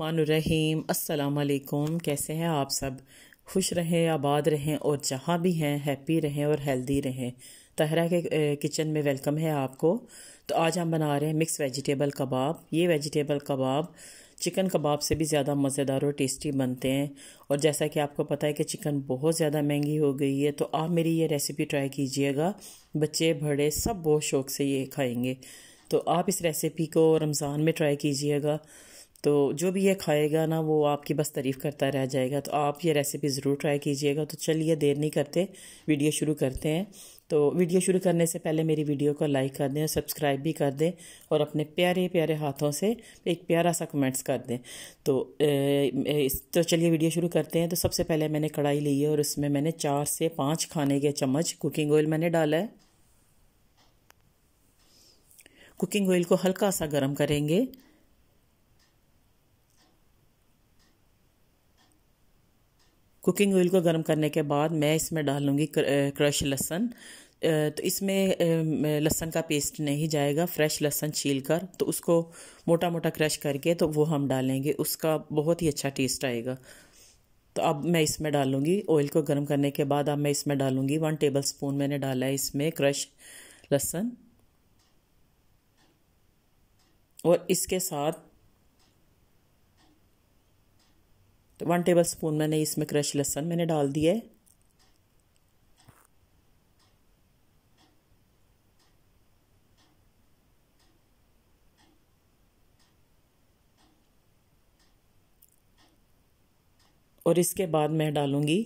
रहीम अस्सलाम वालेकुम कैसे हैं आप सब खुश रहें आबाद रहें और जहाँ भी हैं हैप्पी रहें और हेल्दी रहें तहरा के किचन में वेलकम है आपको तो आज हम बना रहे हैं मिक्स वेजिटेबल कबाब ये वेजिटेबल कबाब चिकन कबाब से भी ज़्यादा मज़ेदार और टेस्टी बनते हैं और जैसा कि आपको पता है कि चिकन बहुत ज़्यादा महंगी हो गई है तो आप मेरी ये रेसिपी ट्राई कीजिएगा बच्चे बड़े सब बहुत शौक से ये खाएंगे तो आप इस रेसिपी को रमज़ान में ट्राई कीजिएगा तो जो भी ये खाएगा ना वो आपकी बस तारीफ़ करता रह जाएगा तो आप ये रेसिपी ज़रूर ट्राई कीजिएगा तो चलिए देर नहीं करते वीडियो शुरू करते हैं तो वीडियो शुरू करने से पहले मेरी वीडियो को लाइक कर दें और सब्सक्राइब भी कर दें और अपने प्यारे प्यारे हाथों से एक प्यारा सा कमेंट्स कर दें तो ए, तो चलिए वीडियो शुरू करते हैं तो सबसे पहले मैंने कढ़ाई ली है और उसमें मैंने चार से पाँच खाने के चम्मच कुकिंग ऑयल मैंने डाला है कुकिंग ऑयल को हल्का सा गर्म करेंगे कुकिंग ऑयल को गर्म करने के बाद मैं इसमें डाल लूँगी क्रश लहसन तो इसमें लहसन का पेस्ट नहीं जाएगा फ्रेश लहसन छील कर तो उसको मोटा मोटा क्रश करके तो वो हम डालेंगे उसका बहुत ही अच्छा टेस्ट आएगा तो अब मैं इसमें डालूँगी ऑयल को गर्म करने के बाद अब मैं इसमें डालूँगी वन टेबल स्पून मैंने डाला है इसमें क्रश लहसन और इसके साथ तो वन टेबल स्पून मैंने इसमें क्रश लहसन मैंने डाल दिया है और इसके बाद मैं डालूंगी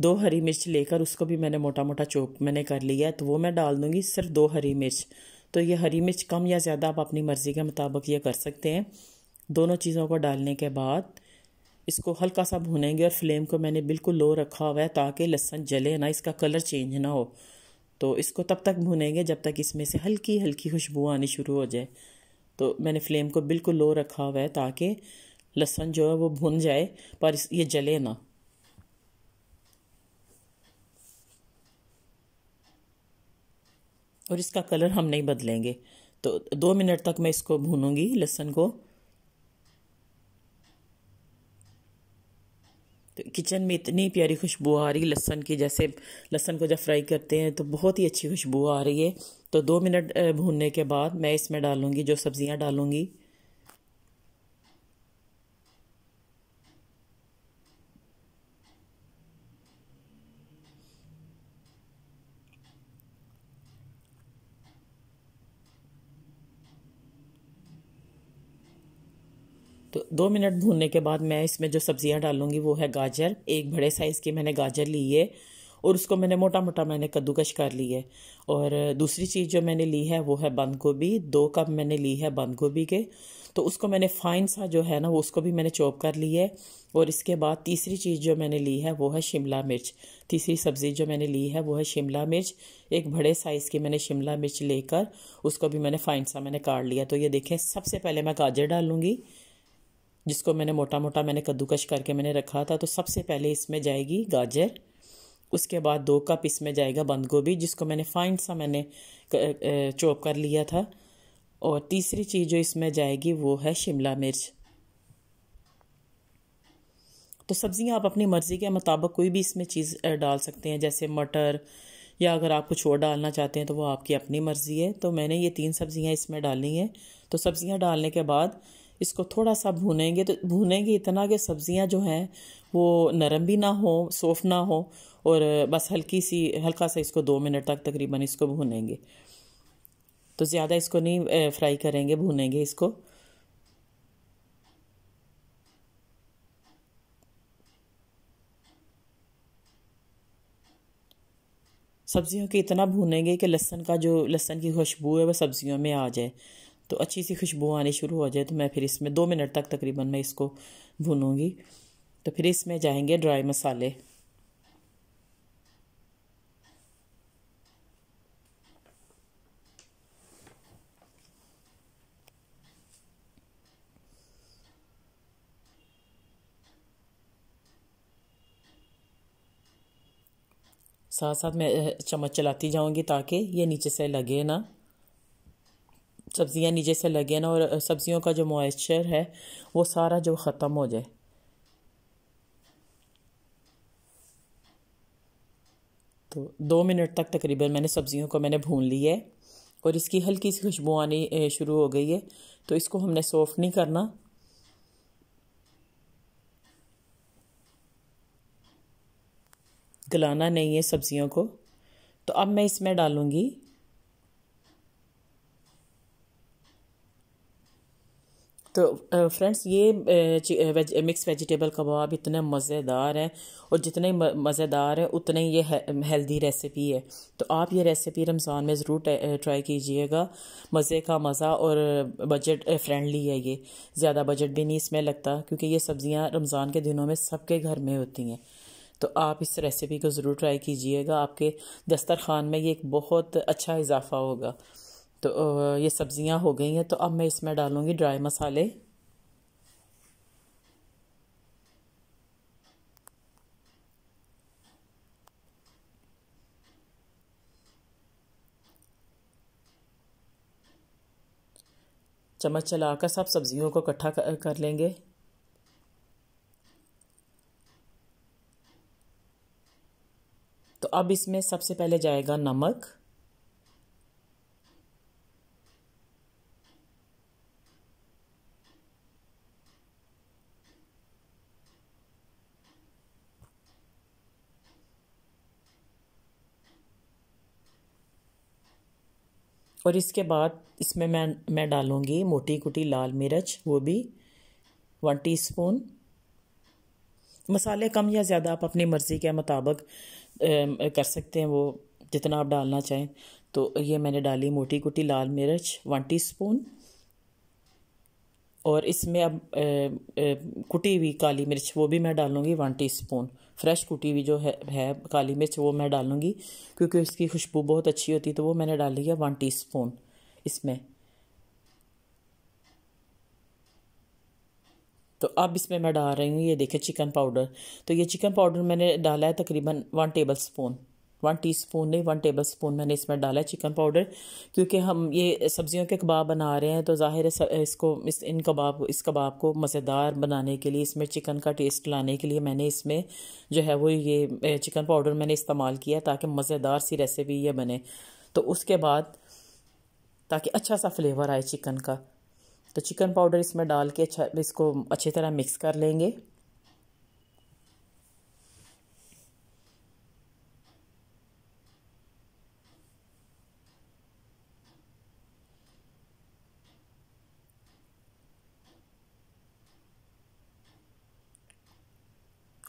दो हरी मिर्च लेकर उसको भी मैंने मोटा मोटा चोप मैंने कर लिया है तो वो मैं डाल दूंगी सिर्फ दो हरी मिर्च तो ये हरी मिर्च कम या ज़्यादा आप अपनी मर्ज़ी के मुताबिक ये कर सकते हैं दोनों चीज़ों को डालने के बाद इसको हल्का सा भुनेंगे और फ्लेम को मैंने बिल्कुल लो रखा हुआ है ताकि लहसन जले ना इसका कलर चेंज ना हो तो इसको तब तक भुनेंगे जब तक इसमें से हल्की हल्की खुशबू आनी शुरू हो जाए तो मैंने फ्लेम को बिल्कुल लो रखा हुआ है ताकि लहसन जो है वो भुन जाए पर ये जले ना और इसका कलर हम नहीं बदलेंगे तो दो मिनट तक मैं इसको भूनूंगी लहसन को तो किचन में इतनी प्यारी खुशबू आ रही है लहसन की जैसे लहसन को जब फ्राई करते हैं तो बहुत ही अच्छी खुशबू आ रही है तो दो मिनट भूनने के बाद मैं इसमें डालूँगी जो सब्ज़ियाँ डालूँगी तो दो मिनट भूनने के बाद मैं इसमें जो सब्जियां डालूंगी वो है गाजर एक बड़े साइज़ की मैंने गाजर ली है और उसको मैंने मोटा मोटा मैंने कद्दूकश कर ली है और दूसरी चीज़ जो मैंने ली है वो है बंद गोभी दो कप मैंने ली है बंद गोभी के तो उसको मैंने फाइन सा जो है ना वो उसको भी मैंने चॉप कर ली है और इसके बाद तीसरी चीज़ जो मैंने ली है वो है शिमला मिर्च तीसरी सब्ज़ी जो मैंने ली है वो है शिमला मिर्च एक बड़े साइज़ की मैंने शिमला मिर्च लेकर उसको भी मैंने फाइन सा मैंने काट लिया तो ये देखें सबसे पहले मैं गाजर डालूँगी जिसको मैंने मोटा मोटा मैंने कद्दूकश करके मैंने रखा था तो सबसे पहले इसमें जाएगी गाजर उसके बाद दो कप इसमें जाएगा बंद गोभी जिसको मैंने फाइन सा मैंने चॉप कर लिया था और तीसरी चीज़ जो इसमें जाएगी वो है शिमला मिर्च तो सब्ज़ियाँ आप अपनी मर्ज़ी के मुताबिक कोई भी इसमें चीज़ डाल सकते हैं जैसे मटर या अगर आप कुछ और डालना चाहते हैं तो वो आपकी अपनी मर्ज़ी है तो मैंने ये तीन सब्ज़ियाँ इसमें डाली हैं तो सब्ज़ियाँ डालने के बाद इसको थोड़ा सा भूनेंगे तो भूनेंगे इतना कि सब्ज़ियाँ जो हैं वो नरम भी ना हो सोफ ना हो और बस हल्की सी हल्का सा इसको दो मिनट तक तकरीबन इसको भूनेंगे तो ज़्यादा इसको नहीं फ्राई करेंगे भूनेंगे इसको सब्ज़ियों के इतना भूनेंगे कि लहसन का जो लहसन की खुशबू है वह सब्ज़ियों में आ जाए तो अच्छी सी खुशबू आनी शुरू हो जाए तो मैं फिर इसमें दो मिनट तक तकरीबन मैं इसको भूनूँगी तो फिर इसमें जाएंगे ड्राई मसाले साथ साथ मैं चम्मच चलाती जाऊंगी ताकि ये नीचे से लगे ना सब्ज़ियाँ नीचे से लगे ना और सब्ज़ियों का जो मॉइस्चर है वो सारा जो ख़त्म हो जाए तो दो मिनट तक तकरीबन मैंने सब्ज़ियों को मैंने भून लिया है और इसकी हल्की सी खुशबू आनी शुरू हो गई है तो इसको हमने सॉफ्ट नहीं करना गलाना नहीं है सब्ज़ियों को तो अब मैं इसमें डालूँगी तो फ्रेंड्स ये वेज, मिक्स वेजिटेबल कबाब इतना मज़ेदार है और जितने मज़ेदार है उतने ही ये हेल्दी रेसिपी है तो आप ये रेसिपी रमज़ान में ज़रूर ट्राई कीजिएगा मज़े का मज़ा और बजट फ्रेंडली है ये ज़्यादा बजट भी नहीं इसमें लगता क्योंकि ये सब्ज़ियाँ रमज़ान के दिनों में सबके घर में होती हैं तो आप इस रेसिपी को ज़रूर ट्राई कीजिएगा आपके दस्तरखान में ये एक बहुत अच्छा इजाफ़ा होगा तो ये सब्जियां हो गई हैं तो अब मैं इसमें डालूंगी ड्राई मसाले चम्मच चलाकर सब सब्जियों को इकट्ठा कर लेंगे तो अब इसमें सबसे पहले जाएगा नमक और इसके बाद इसमें मैं मैं डालूँगी मोटी कुटी लाल मिर्च वो भी वन टीस्पून मसाले कम या ज़्यादा आप अपनी मर्ज़ी के मुताबिक कर सकते हैं वो जितना आप डालना चाहें तो ये मैंने डाली मोटी कुटी लाल मिर्च वन टीस्पून और इसमें अब कुटी हुई काली मिर्च वो भी मैं डालूँगी वन टीस्पून फ्रेश कुटी हुई जो है, है काली मिर्च वो मैं डालूँगी क्योंकि इसकी खुशबू बहुत अच्छी होती तो वो मैंने डाली है वन टीस्पून इसमें तो अब इसमें मैं डाल रही हूँ ये देखिए चिकन पाउडर तो ये चिकन पाउडर मैंने डाला है तकरीबन one tablespoon one teaspoon नहीं वन टेबल स्पून मैंने इसमें डाला है चिकन पाउडर क्योंकि हम ये सब्जियों के कबाब बना रहे हैं तो ज़ाहिर है इसको इस इन कबाब इस कबाब को मज़ेदार बनाने के लिए इसमें चिकन का टेस्ट लाने के लिए मैंने इसमें जो है वो ये चिकन पाउडर मैंने इस्तेमाल किया ताकि मज़ेदार सी रेसिपी ये बने तो उसके बाद ताकि अच्छा सा फ्लेवर आए चिकन का तो चिकन पाउडर इसमें डाल के अच्छा इसको अच्छी तरह मिक्स कर लेंगे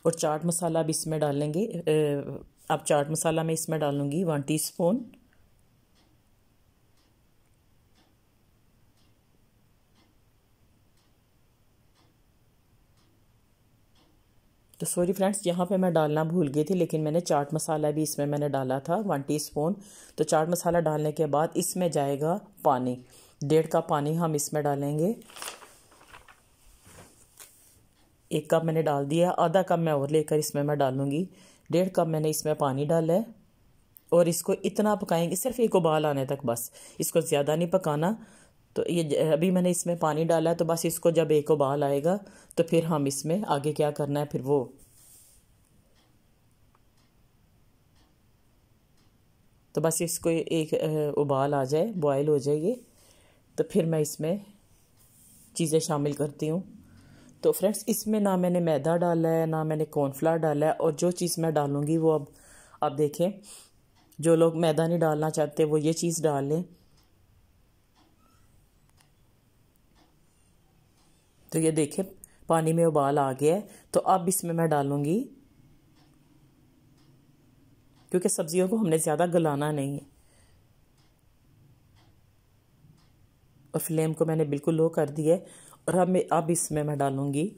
और चाट मसाला भी इसमें डालेंगे अब चाट मसाला मैं इसमें डालूंगी वन टीस्पून तो सॉरी फ्रेंड्स यहाँ पे मैं डालना भूल गई थी लेकिन मैंने चाट मसाला भी इसमें मैंने डाला था वन टीस्पून तो चाट मसाला डालने के बाद इसमें जाएगा पानी डेढ़ कप पानी हम इसमें डालेंगे एक कप मैंने डाल दिया आधा कप मैं और लेकर इसमें मैं डालूँगी डेढ़ कप मैंने इसमें पानी डाला है और इसको इतना पकाएंगे सिर्फ एक उबाल आने तक बस इसको ज़्यादा नहीं पकाना तो ये अभी मैंने इसमें पानी डाला तो बस इसको जब एक उबाल आएगा तो फिर हम इसमें आगे क्या करना है फिर वो तो बस इसको एक उबाल आ जाए बॉयल हो जाए ये तो फिर मैं इसमें चीज़ें शामिल करती हूँ तो फ्रेंड्स इसमें ना मैंने मैदा डाला है ना मैंने कॉर्नफ्लावर डाला है और जो चीज़ मैं डालूँगी वो अब आप देखें जो लोग मैदा नहीं डालना चाहते वो ये चीज़ डाल लें तो ये देखें पानी में उबाल आ गया है तो अब इसमें मैं डालूँगी क्योंकि सब्ज़ियों को हमने ज़्यादा गलाना नहीं है और फ्लेम को मैंने बिल्कुल लो कर दिया है और मैं अब इसमें मैं डालूँगी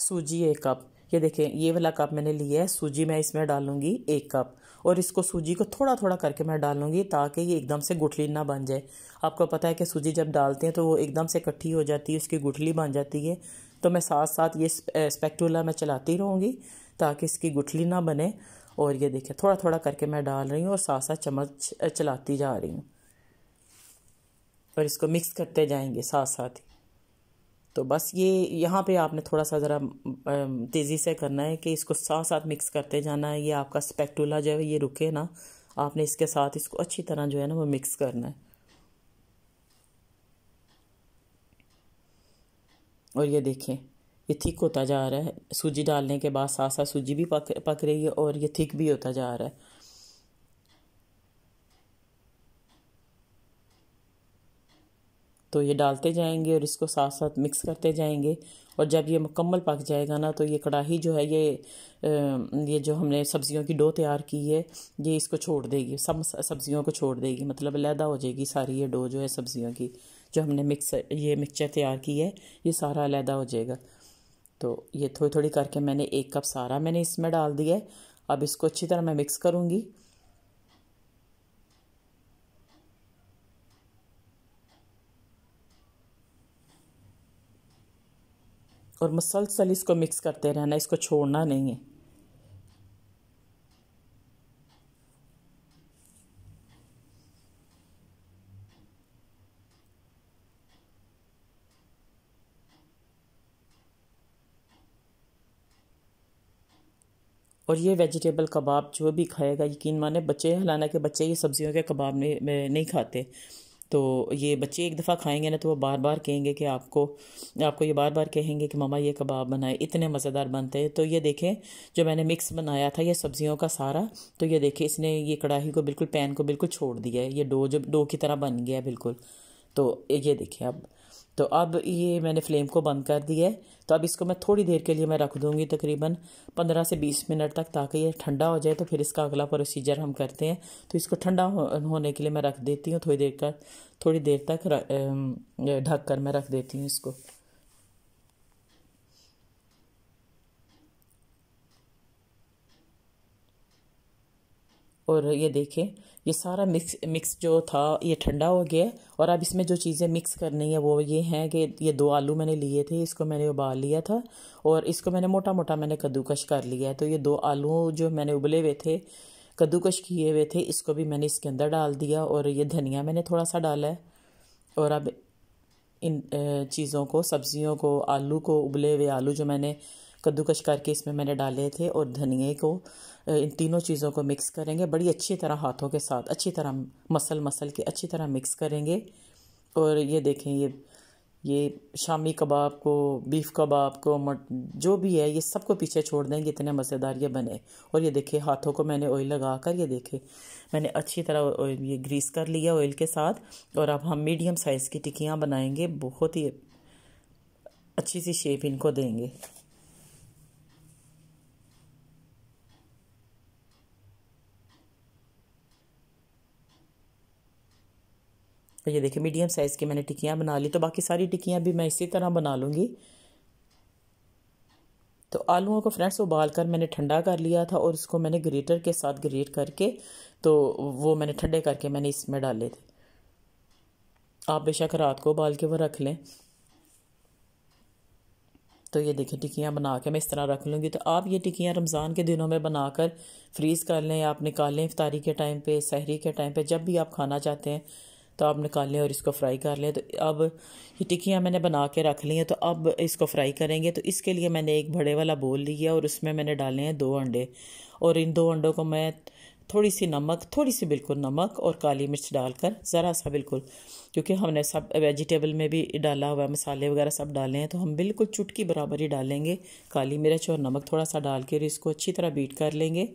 सूजी एक कप ये देखें ये वाला कप मैंने लिया है सूजी मैं इसमें डालूंगी एक कप और इसको सूजी को थोड़ा थोड़ा करके मैं डालूंगी ताकि ये एकदम से गुठली ना बन जाए आपको पता है कि सूजी जब डालते हैं तो वो एकदम से इकट्ठी हो जाती है उसकी गुठली बन जाती है तो मैं साथ साथ ये स्पेक्टूला मैं चलाती रहूँगी ताकि इसकी गुठली ना बने और ये देखें थोड़ा थोड़ा करके मैं डाल रही हूँ और साथ साथ चम्मच चलाती जा रही हूँ पर इसको मिक्स करते जाएंगे साथ साथ ही तो बस ये यहाँ पे आपने थोड़ा सा ज़रा तेज़ी से करना है कि इसको साथ साथ मिक्स करते जाना है ये आपका स्पेक्टूला जो है ये रुके ना आपने इसके साथ इसको अच्छी तरह जो है ना वो मिक्स करना है और ये देखें ये थिक होता जा रहा है सूजी डालने के बाद साथ साथ सूजी भी पक पक रही है और ये थिक भी होता जा रहा है तो ये डालते जाएंगे और इसको साथ साथ मिक्स करते जाएंगे और जब ये मुकम्मल पक जाएगा ना तो ये कढ़ाही जो है ये ये जो हमने सब्ज़ियों की डो तैयार की है ये इसको छोड़ देगी सब सब्ज़ियों को छोड़ देगी मतलब अलहदा हो जाएगी सारी ये डो जो है सब्ज़ियों की जो हमने मिक्स ये मिक्सचर तैयार की है ये सारा अलहदा हो जाएगा तो ये थोड़ी थोड़ी करके मैंने एक कप सारा मैंने इसमें डाल दिया है अब इसको अच्छी तरह मैं मिक्स करूँगी और मसलसल इसको मिक्स करते रहना इसको छोड़ना नहीं है और ये वेजिटेबल कबाब जो भी खाएगा यकीन माने बच्चे हालांकि बच्चे ये सब्ज़ियों के कबाब नहीं खाते तो ये बच्चे एक दफ़ा खाएंगे ना तो वो बार बार कहेंगे कि आपको आपको ये बार बार कहेंगे कि ममा ये कबाब बनाए इतने मज़ेदार बनते हैं तो ये देखें जो मैंने मिक्स बनाया था ये सब्जियों का सारा तो ये देखें इसने ये कढ़ाई को बिल्कुल पैन को बिल्कुल छोड़ दिया है ये डो जो डो की तरह बन गया है बिल्कुल तो ये देखें अब तो अब ये मैंने फ्लेम को बंद कर दिया है तो अब इसको मैं थोड़ी देर के लिए मैं रख दूँगी तकरीबन पंद्रह से बीस मिनट तक ताकि ये ठंडा हो जाए तो फिर इसका अगला प्रोसीजर हम करते हैं तो इसको ठंडा होने के लिए मैं रख देती हूँ थोड़ी देर का थोड़ी देर तक ढक कर मैं रख देती हूँ इसको और ये देखें ये सारा मिक्स मिक्स जो था ये ठंडा हो गया और अब इसमें जो चीज़ें मिक्स करनी है वो ये हैं कि ये दो आलू मैंने लिए थे इसको मैंने उबाल लिया था और इसको मैंने मोटा मोटा मैंने कद्दूकश कर लिया है तो ये दो आलू जो मैंने उबले हुए थे कद्दूकश किए हुए थे इसको भी मैंने इसके अंदर डाल दिया और ये धनिया मैंने थोड़ा सा डाला है और अब इन चीज़ों को सब्ज़ियों को आलू को उबले हुए आलू जो मैंने कद्दूकश करके इसमें मैंने डाले थे और धनिए को इन तीनों चीज़ों को मिक्स करेंगे बड़ी अच्छी तरह हाथों के साथ अच्छी तरह मसल मसल के अच्छी तरह मिक्स करेंगे और ये देखें ये ये शामी कबाब को बीफ कबाब को मट जो भी है ये सब को पीछे छोड़ देंगे इतने मज़ेदार ये बने और ये देखे हाथों को मैंने ऑयल लगा कर ये देखे मैंने अच्छी तरह ये ग्रीस कर लिया ऑयल के साथ और अब हम मीडियम साइज़ की टिकियाँ बनाएंगे बहुत ही अच्छी सी शेप इनको देंगे तो ये देखिए मीडियम साइज़ की मैंने टिक्कियाँ बना ली तो बाकी सारी टिकियाँ भी मैं इसी तरह बना लूँगी तो आलूओं को फ्रेंड्स उबाल कर मैंने ठंडा कर लिया था और उसको मैंने ग्रेटर के साथ ग्रेट करके तो वो मैंने ठंडे करके मैंने इसमें डाले थे आप बेशक रात को उबाल के वो रख लें तो ये देखिए टिक्कियाँ बना के मैं इस तरह रख लूँगी तो आप ये टिकियाँ रमज़ान के दिनों में बनाकर फ्रीज़ कर लें आप लें इफ्तारी के टाइम पे सहरी के टाइम पे जब भी आप खाना चाहते हैं तो आप निकाल लें और इसको फ्राई कर लें तो अब ये टिक्कियाँ मैंने बना के रख ली हैं तो अब इसको फ्राई करेंगे तो इसके लिए मैंने एक बड़े वाला बोल लिया और उसमें मैंने डाले हैं दो अंडे और इन दो अंडों को मैं थोड़ी सी नमक थोड़ी सी बिल्कुल नमक और काली मिर्च डालकर ज़रा सा बिल्कुल क्योंकि हमने सब वेजिटेबल में भी डाला हुआ मसाले वगैरह सब डाले हैं तो हम बिल्कुल चुटकी बराबर ही डालेंगे काली मिर्च और नमक थोड़ा सा डाल के इसको अच्छी तरह बीट कर लेंगे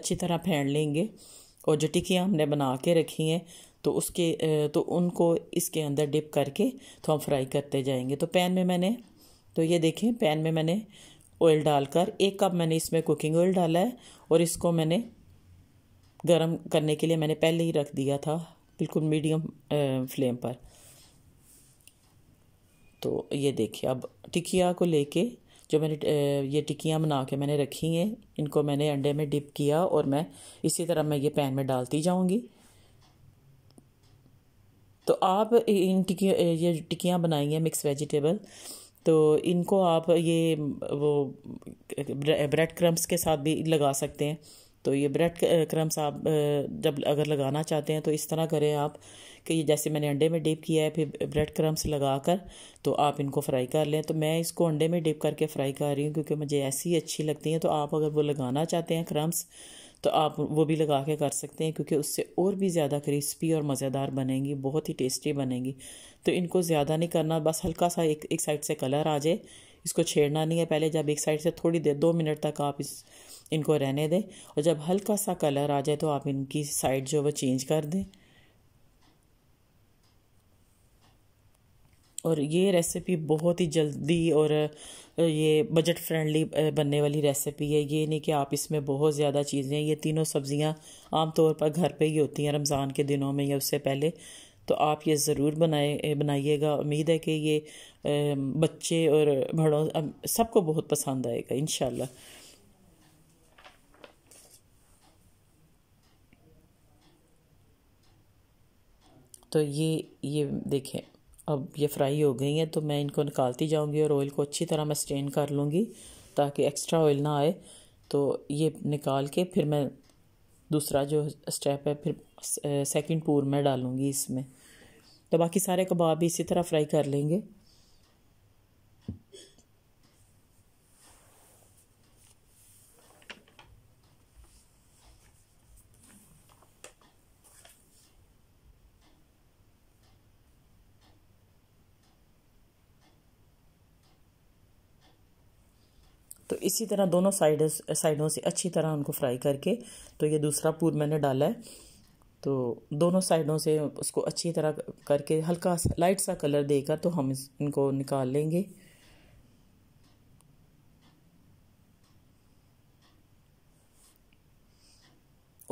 अच्छी तरह फेंट लेंगे और जो टिक्कियाँ हमने बना के रखी हैं तो उसके तो उनको इसके अंदर डिप करके तो हम फ्राई करते जाएंगे तो पैन में मैंने तो ये देखें पैन में मैंने ऑयल डालकर एक कप मैंने इसमें कुकिंग ऑयल डाला है और इसको मैंने गरम करने के लिए मैंने पहले ही रख दिया था बिल्कुल मीडियम फ्लेम पर तो ये देखिए अब टिकिया को लेके जो मैंने ये टिकियाँ बना के मैंने रखी हैं इनको मैंने अंडे में डिप किया और मैं इसी तरह मैं ये पैन में डालती जाऊँगी तो आप इन टिकियों ये टिकियाँ बनाई हैं मिक्स वेजिटेबल तो इनको आप ये वो ब्रेड क्रम्स के साथ भी लगा सकते हैं तो ये ब्रेड क्रम्स आप जब अगर लगाना चाहते हैं तो इस तरह करें आप कि जैसे मैंने अंडे में डिप किया है फिर ब्रेड क्रम्स लगा कर तो आप इनको फ्राई कर लें तो मैं इसको अंडे में डिप करके फ्राई कर रही हूँ क्योंकि मुझे ऐसी अच्छी लगती हैं तो आप अगर वो लगाना चाहते हैं क्रम्स तो आप वो भी लगा के कर सकते हैं क्योंकि उससे और भी ज़्यादा क्रिस्पी और मज़ेदार बनेंगी बहुत ही टेस्टी बनेंगी तो इनको ज़्यादा नहीं करना बस हल्का सा एक एक साइड से कलर आ जाए इसको छेड़ना नहीं है पहले जब एक साइड से थोड़ी देर दो मिनट तक आप इस इनको रहने दें और जब हल्का सा कलर आ जाए तो आप इनकी साइड जो है वो चेंज कर दें और ये रेसिपी बहुत ही जल्दी और ये बजट फ्रेंडली बनने वाली रेसिपी है ये नहीं कि आप इसमें बहुत ज़्यादा चीज़ें ये तीनों सब्ज़ियाँ तौर पर घर पे ही होती हैं रमज़ान के दिनों में या उससे पहले तो आप ये ज़रूर बनाए बनाइएगा उम्मीद है कि ये बच्चे और बड़ों सबको बहुत पसंद आएगा इन तो ये ये देखें अब ये फ्राई हो गई हैं तो मैं इनको निकालती जाऊँगी और ऑयल को अच्छी तरह मैं स्ट्रेन कर लूँगी ताकि एक्स्ट्रा ऑयल ना आए तो ये निकाल के फिर मैं दूसरा जो स्टेप है फिर सेकंड पूर में डालूँगी इसमें तो बाकी सारे कबाब भी इसी तरह फ्राई कर लेंगे इसी तरह दोनों साइड साइडों से अच्छी तरह उनको फ्राई करके तो ये दूसरा पूर मैंने डाला है तो दोनों साइडों से उसको अच्छी तरह करके हल्का लाइट सा कलर देगा तो हम इनको निकाल लेंगे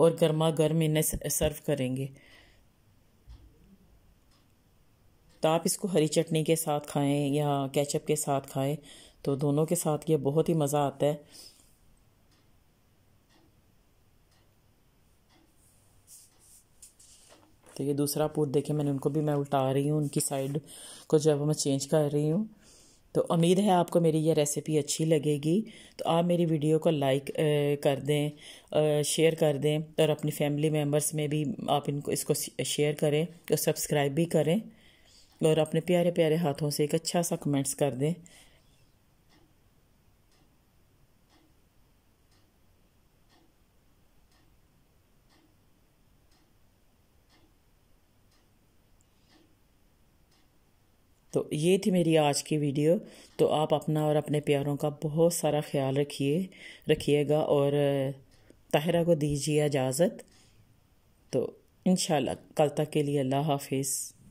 और गर्मा गर्म इन्हें सर्व करेंगे तो आप इसको हरी चटनी के साथ खाएं या केचप के साथ खाएं तो दोनों के साथ ये बहुत ही मज़ा आता है तो ये दूसरा पूत देखे मैंने उनको भी मैं उल्टा रही हूँ उनकी साइड को जब मैं चेंज कर रही हूँ तो उम्मीद है आपको मेरी यह रेसिपी अच्छी लगेगी तो आप मेरी वीडियो को लाइक कर दें शेयर कर दें और अपनी फैमिली मेम्बर्स में भी आप इनको इसको शेयर करें और सब्सक्राइब भी करें और अपने प्यारे प्यारे हाथों से एक अच्छा सा कमेंट्स कर दें तो ये थी मेरी आज की वीडियो तो आप अपना और अपने प्यारों का बहुत सारा ख्याल रखिए रखिएगा और ताहरा को दीजिए इजाज़त तो इन कल तक के लिए अल्लाह हाफिज़